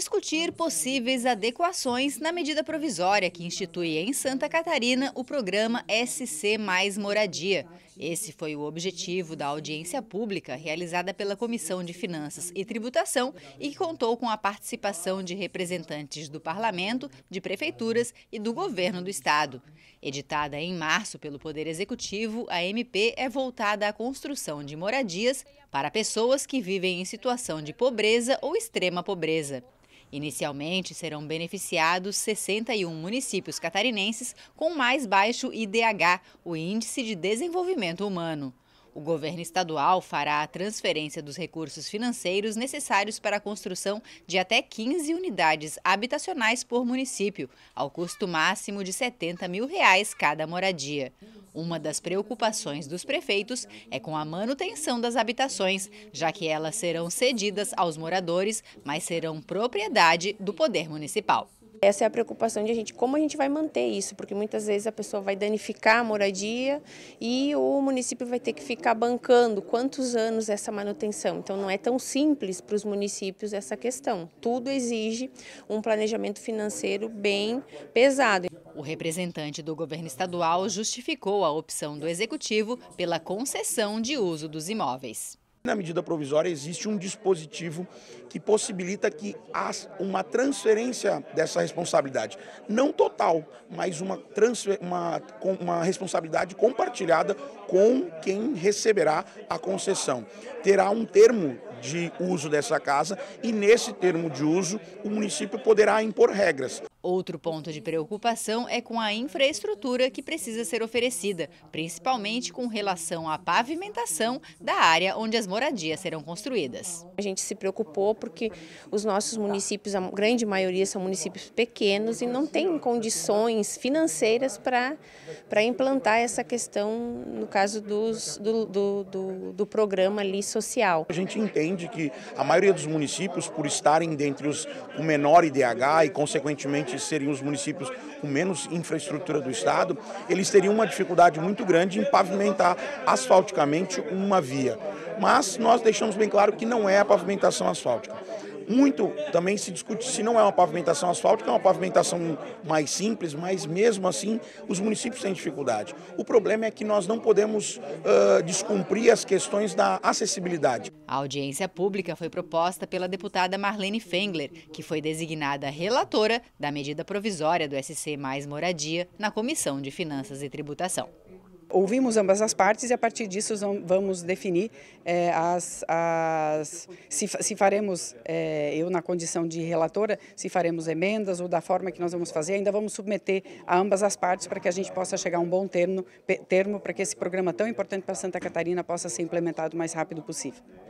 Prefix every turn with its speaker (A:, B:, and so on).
A: discutir possíveis adequações na medida provisória que institui em Santa Catarina o programa SC Mais Moradia. Esse foi o objetivo da audiência pública realizada pela Comissão de Finanças e Tributação e que contou com a participação de representantes do Parlamento, de prefeituras e do Governo do Estado. Editada em março pelo Poder Executivo, a MP é voltada à construção de moradias para pessoas que vivem em situação de pobreza ou extrema pobreza. Inicialmente serão beneficiados 61 municípios catarinenses com mais baixo IDH, o Índice de Desenvolvimento Humano. O governo estadual fará a transferência dos recursos financeiros necessários para a construção de até 15 unidades habitacionais por município, ao custo máximo de R$ 70 mil reais cada moradia. Uma das preocupações dos prefeitos é com a manutenção das habitações, já que elas serão cedidas aos moradores, mas serão
B: propriedade do poder municipal. Essa é a preocupação de a gente, como a gente vai manter isso, porque muitas vezes a pessoa vai danificar a moradia e o município vai ter que ficar bancando quantos anos essa manutenção. Então não é tão simples para os municípios essa questão. Tudo exige um planejamento financeiro bem pesado. O representante
A: do governo estadual justificou a opção do executivo pela concessão de uso
C: dos imóveis. Na medida provisória existe um dispositivo que possibilita que há uma transferência dessa responsabilidade, não total, mas uma, uma, uma responsabilidade compartilhada com quem receberá a concessão. Terá um termo de uso dessa casa e, nesse termo de uso, o município poderá impor regras. Outro ponto de
A: preocupação é com a infraestrutura que precisa ser oferecida, principalmente com relação à pavimentação
B: da área onde as moradias serão construídas. A gente se preocupou porque os nossos municípios, a grande maioria são municípios pequenos e não têm condições financeiras para implantar essa questão, no caso dos, do, do, do, do programa ali social.
C: A gente entende que a maioria dos municípios, por estarem dentre os com menor IDH e, consequentemente, serem os municípios com menos infraestrutura do Estado, eles teriam uma dificuldade muito grande em pavimentar asfalticamente uma via mas nós deixamos bem claro que não é a pavimentação asfáltica. Muito também se discute se não é uma pavimentação asfáltica, é uma pavimentação mais simples, mas mesmo assim os municípios têm dificuldade. O problema é que nós não podemos uh, descumprir as questões da acessibilidade.
A: A audiência pública foi proposta pela deputada Marlene Fengler, que foi designada relatora da medida provisória do SC Mais Moradia na Comissão de Finanças e Tributação. Ouvimos ambas as partes e a partir disso vamos definir é, as, as, se, se faremos, é, eu na condição de relatora, se faremos emendas ou da forma que nós vamos fazer, ainda vamos submeter a ambas as partes para que a gente possa chegar a um bom termo, termo para que esse programa tão importante para Santa Catarina possa ser implementado o mais rápido possível.